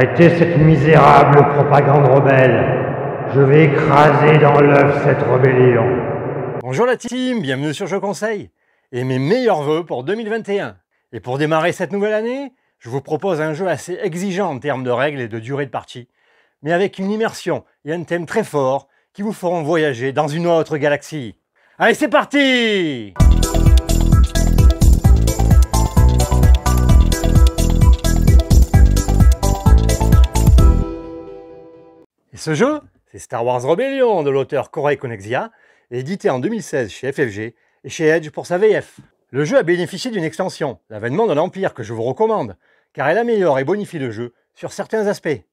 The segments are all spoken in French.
Arrêtez cette misérable propagande rebelle. Je vais écraser dans l'œuf cette rébellion. Bonjour la team, bienvenue sur Je Conseil. Et mes meilleurs voeux pour 2021. Et pour démarrer cette nouvelle année, je vous propose un jeu assez exigeant en termes de règles et de durée de partie, mais avec une immersion et un thème très fort qui vous feront voyager dans une autre galaxie. Allez, c'est parti! Et ce jeu, c'est Star Wars Rebellion de l'auteur Corey Conexia, édité en 2016 chez FFG et chez Edge pour sa VF. Le jeu a bénéficié d'une extension, l'avènement de l'Empire, que je vous recommande, car elle améliore et bonifie le jeu sur certains aspects.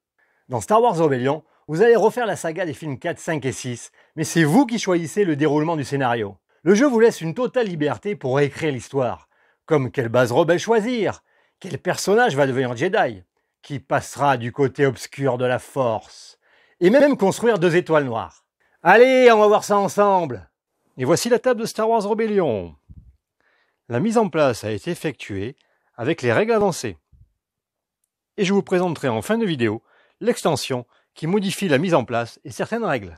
Dans Star Wars Rebellion, vous allez refaire la saga des films 4, 5 et 6, mais c'est vous qui choisissez le déroulement du scénario. Le jeu vous laisse une totale liberté pour réécrire l'histoire, comme quelle base rebelle choisir, quel personnage va devenir Jedi, qui passera du côté obscur de la Force, et même construire deux étoiles noires. Allez, on va voir ça ensemble Et voici la table de Star Wars Rebellion. La mise en place a été effectuée avec les règles avancées. Et je vous présenterai en fin de vidéo l'extension qui modifie la mise en place et certaines règles.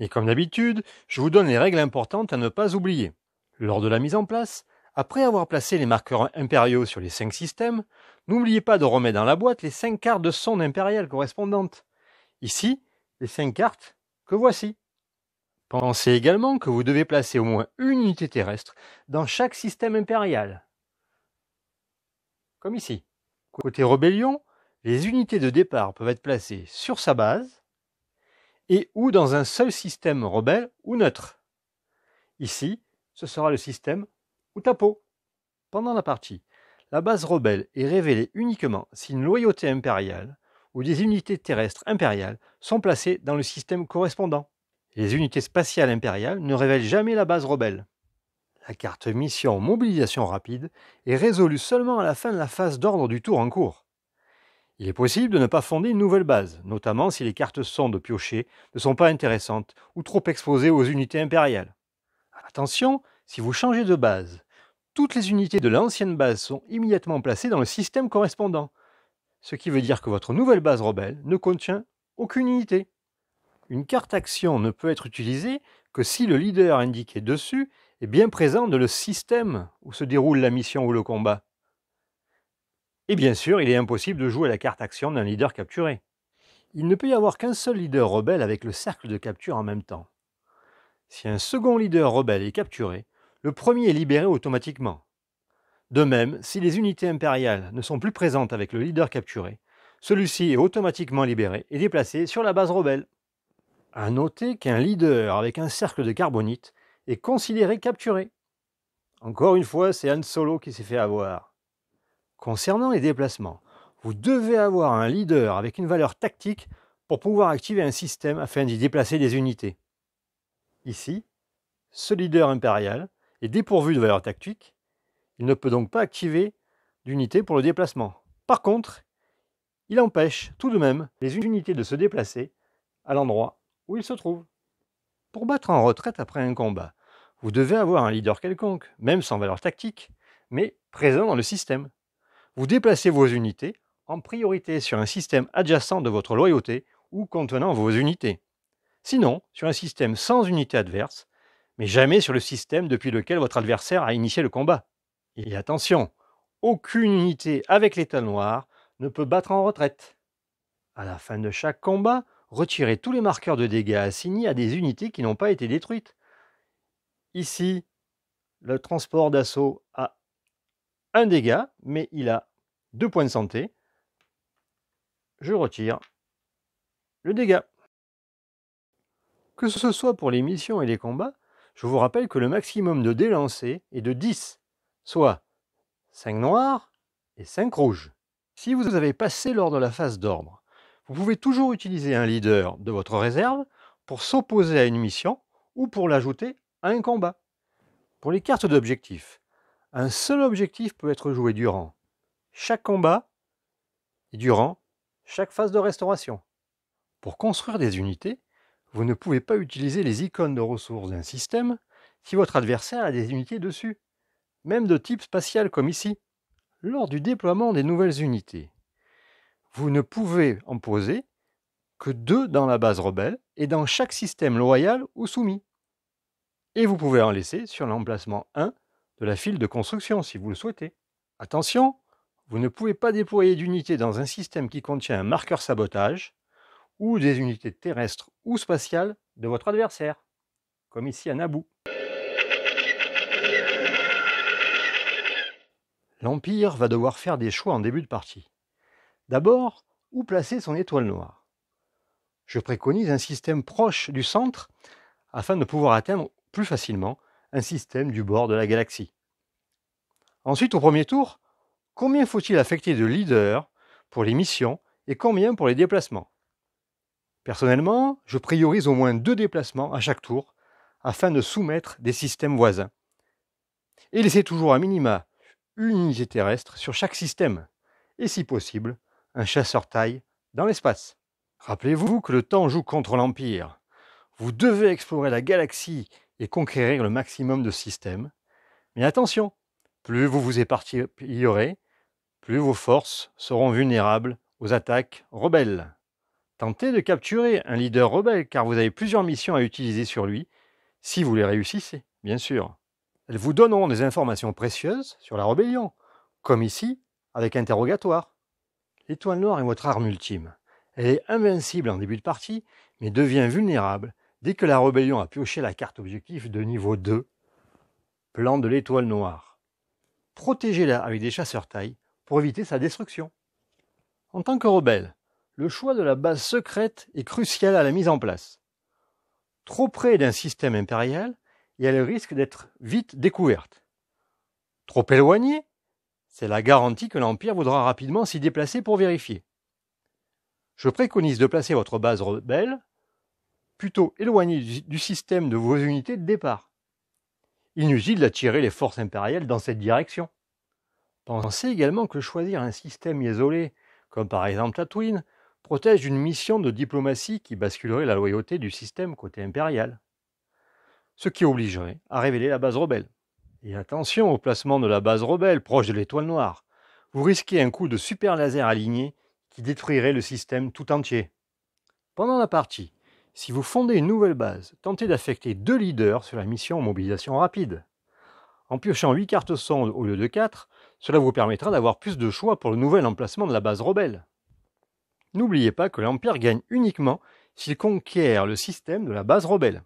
Et comme d'habitude, je vous donne les règles importantes à ne pas oublier. Lors de la mise en place, après avoir placé les marqueurs impériaux sur les cinq systèmes, n'oubliez pas de remettre dans la boîte les cinq cartes de sonde impériale correspondantes. Ici, les cinq cartes que voici. Pensez également que vous devez placer au moins une unité terrestre dans chaque système impérial. Comme ici. Côté rébellion, les unités de départ peuvent être placées sur sa base et ou dans un seul système rebelle ou neutre. Ici, ce sera le système pendant la partie, la base rebelle est révélée uniquement si une loyauté impériale ou des unités terrestres impériales sont placées dans le système correspondant. Les unités spatiales impériales ne révèlent jamais la base rebelle. La carte mission mobilisation rapide est résolue seulement à la fin de la phase d'ordre du tour en cours. Il est possible de ne pas fonder une nouvelle base, notamment si les cartes sondes piocher ne sont pas intéressantes ou trop exposées aux unités impériales. Attention, si vous changez de base toutes les unités de l'ancienne base sont immédiatement placées dans le système correspondant. Ce qui veut dire que votre nouvelle base rebelle ne contient aucune unité. Une carte action ne peut être utilisée que si le leader indiqué dessus est bien présent dans le système où se déroule la mission ou le combat. Et bien sûr, il est impossible de jouer la carte action d'un leader capturé. Il ne peut y avoir qu'un seul leader rebelle avec le cercle de capture en même temps. Si un second leader rebelle est capturé, le premier est libéré automatiquement. De même, si les unités impériales ne sont plus présentes avec le leader capturé, celui-ci est automatiquement libéré et déplacé sur la base rebelle. À noter qu'un leader avec un cercle de carbonite est considéré capturé. Encore une fois, c'est Han Solo qui s'est fait avoir. Concernant les déplacements, vous devez avoir un leader avec une valeur tactique pour pouvoir activer un système afin d'y déplacer des unités. Ici, ce leader impérial est dépourvu de valeur tactique, il ne peut donc pas activer d'unité pour le déplacement. Par contre, il empêche tout de même les unités de se déplacer à l'endroit où ils se trouvent. Pour battre en retraite après un combat, vous devez avoir un leader quelconque, même sans valeur tactique, mais présent dans le système. Vous déplacez vos unités en priorité sur un système adjacent de votre loyauté ou contenant vos unités. Sinon, sur un système sans unité adverse, mais jamais sur le système depuis lequel votre adversaire a initié le combat. Et attention, aucune unité avec l'état noir ne peut battre en retraite. À la fin de chaque combat, retirez tous les marqueurs de dégâts assignés à des unités qui n'ont pas été détruites. Ici, le transport d'assaut a un dégât, mais il a deux points de santé. Je retire le dégât. Que ce soit pour les missions et les combats, je vous rappelle que le maximum de dés lancés est de 10, soit 5 noirs et 5 rouges. Si vous avez passé lors de la phase d'ordre, vous pouvez toujours utiliser un leader de votre réserve pour s'opposer à une mission ou pour l'ajouter à un combat. Pour les cartes d'objectifs, un seul objectif peut être joué durant chaque combat et durant chaque phase de restauration. Pour construire des unités, vous ne pouvez pas utiliser les icônes de ressources d'un système si votre adversaire a des unités dessus, même de type spatial comme ici. Lors du déploiement des nouvelles unités, vous ne pouvez en poser que deux dans la base rebelle et dans chaque système loyal ou soumis. Et vous pouvez en laisser sur l'emplacement 1 de la file de construction si vous le souhaitez. Attention, vous ne pouvez pas déployer d'unités dans un système qui contient un marqueur sabotage ou des unités terrestres ou spatiales de votre adversaire, comme ici à Naboo. L'Empire va devoir faire des choix en début de partie. D'abord, où placer son étoile noire Je préconise un système proche du centre afin de pouvoir atteindre plus facilement un système du bord de la galaxie. Ensuite, au premier tour, combien faut-il affecter de leaders pour les missions et combien pour les déplacements Personnellement, je priorise au moins deux déplacements à chaque tour afin de soumettre des systèmes voisins. Et laisser toujours un minima une unité terrestre sur chaque système, et si possible, un chasseur-taille dans l'espace. Rappelez-vous que le temps joue contre l'Empire. Vous devez explorer la galaxie et conquérir le maximum de systèmes. Mais attention, plus vous vous éparpillerez, plus vos forces seront vulnérables aux attaques rebelles. Tentez de capturer un leader rebelle car vous avez plusieurs missions à utiliser sur lui, si vous les réussissez, bien sûr. Elles vous donneront des informations précieuses sur la rébellion, comme ici avec interrogatoire. L'étoile noire est votre arme ultime. Elle est invincible en début de partie, mais devient vulnérable dès que la rébellion a pioché la carte objectif de niveau 2, plan de l'étoile noire. Protégez-la avec des chasseurs taille pour éviter sa destruction. En tant que rebelle, le choix de la base secrète est crucial à la mise en place. Trop près d'un système impérial, il a le risque d'être vite découverte. Trop éloignée, c'est la garantie que l'Empire voudra rapidement s'y déplacer pour vérifier. Je préconise de placer votre base rebelle plutôt éloignée du système de vos unités de départ. Inutile d'attirer les forces impériales dans cette direction. Pensez également que choisir un système isolé, comme par exemple Tatooine, protège d'une mission de diplomatie qui basculerait la loyauté du système côté impérial, ce qui obligerait à révéler la base rebelle. Et attention au placement de la base rebelle proche de l'étoile noire. Vous risquez un coup de super laser aligné qui détruirait le système tout entier. Pendant la partie, si vous fondez une nouvelle base, tentez d'affecter deux leaders sur la mission mobilisation rapide. En piochant 8 cartes sondes au lieu de 4, cela vous permettra d'avoir plus de choix pour le nouvel emplacement de la base rebelle. N'oubliez pas que l'Empire gagne uniquement s'il conquiert le système de la base rebelle.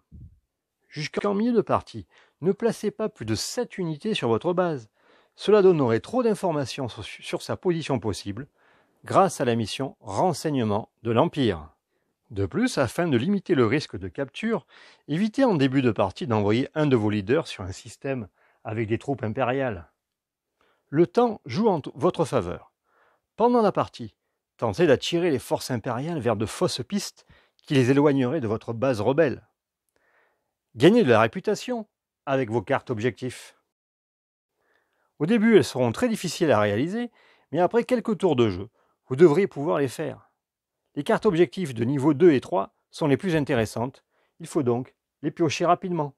Jusqu'en milieu de partie, ne placez pas plus de 7 unités sur votre base. Cela donnerait trop d'informations sur, sur sa position possible grâce à la mission Renseignement de l'Empire. De plus, afin de limiter le risque de capture, évitez en début de partie d'envoyer un de vos leaders sur un système avec des troupes impériales. Le temps joue en votre faveur. Pendant la partie, Tentez d'attirer les forces impériales vers de fausses pistes qui les éloigneraient de votre base rebelle. Gagnez de la réputation avec vos cartes objectifs. Au début, elles seront très difficiles à réaliser, mais après quelques tours de jeu, vous devriez pouvoir les faire. Les cartes objectifs de niveau 2 et 3 sont les plus intéressantes, il faut donc les piocher rapidement.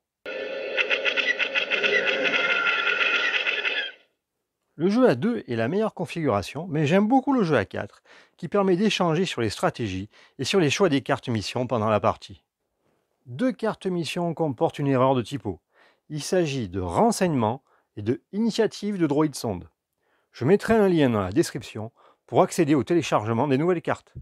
Le jeu à 2 est la meilleure configuration, mais j'aime beaucoup le jeu à 4, qui permet d'échanger sur les stratégies et sur les choix des cartes missions pendant la partie. Deux cartes missions comportent une erreur de typo. Il s'agit de renseignements et de initiatives de droïdes sonde. Je mettrai un lien dans la description pour accéder au téléchargement des nouvelles cartes.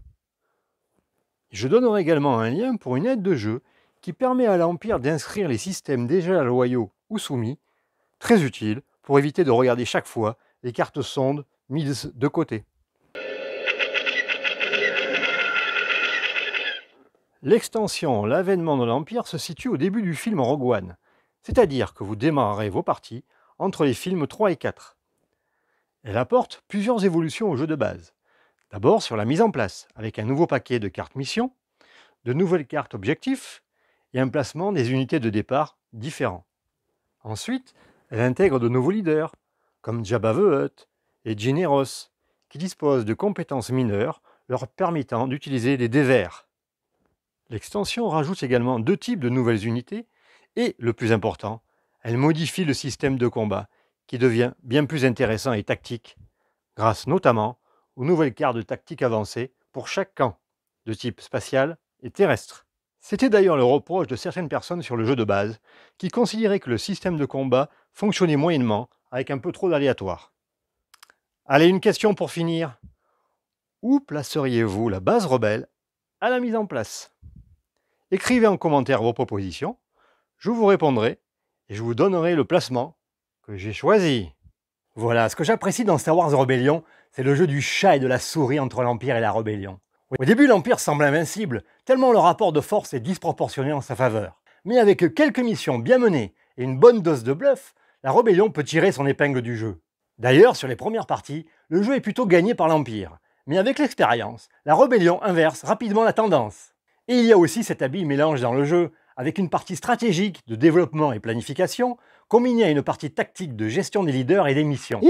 Je donnerai également un lien pour une aide de jeu qui permet à l'Empire d'inscrire les systèmes déjà loyaux ou soumis, très utile, pour éviter de regarder chaque fois les cartes sondes mises de côté. L'extension, l'avènement de l'Empire se situe au début du film Rogue One, c'est-à-dire que vous démarrerez vos parties entre les films 3 et 4. Elle apporte plusieurs évolutions au jeu de base. D'abord sur la mise en place, avec un nouveau paquet de cartes mission, de nouvelles cartes objectifs et un placement des unités de départ différents. Ensuite, elle intègre de nouveaux leaders, comme Jabba et Gineros, qui disposent de compétences mineures leur permettant d'utiliser les dévers. L'extension rajoute également deux types de nouvelles unités, et le plus important, elle modifie le système de combat, qui devient bien plus intéressant et tactique, grâce notamment aux nouvelles cartes de tactique pour chaque camp, de type spatial et terrestre. C'était d'ailleurs le reproche de certaines personnes sur le jeu de base, qui considéraient que le système de combat fonctionnait moyennement, avec un peu trop d'aléatoire. Allez, une question pour finir. Où placeriez-vous la base rebelle à la mise en place Écrivez en commentaire vos propositions, je vous répondrai et je vous donnerai le placement que j'ai choisi. Voilà, ce que j'apprécie dans Star Wars Rebellion, c'est le jeu du chat et de la souris entre l'Empire et la Rébellion. Au début, l'Empire semble invincible, tellement le rapport de force est disproportionné en sa faveur. Mais avec quelques missions bien menées et une bonne dose de bluff, la rébellion peut tirer son épingle du jeu. D'ailleurs, sur les premières parties, le jeu est plutôt gagné par l'Empire. Mais avec l'expérience, la rébellion inverse rapidement la tendance. Et il y a aussi cet habile mélange dans le jeu, avec une partie stratégique de développement et planification, combinée à une partie tactique de gestion des leaders et des missions.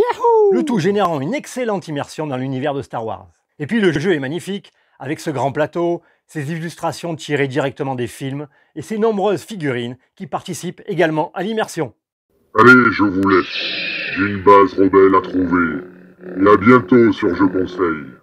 le tout générant une excellente immersion dans l'univers de Star Wars. Et puis le jeu est magnifique, avec ce grand plateau, ces illustrations tirées directement des films et ces nombreuses figurines qui participent également à l'immersion. Allez, je vous laisse. J'ai une base rebelle à trouver. Et à bientôt sur Je Conseille.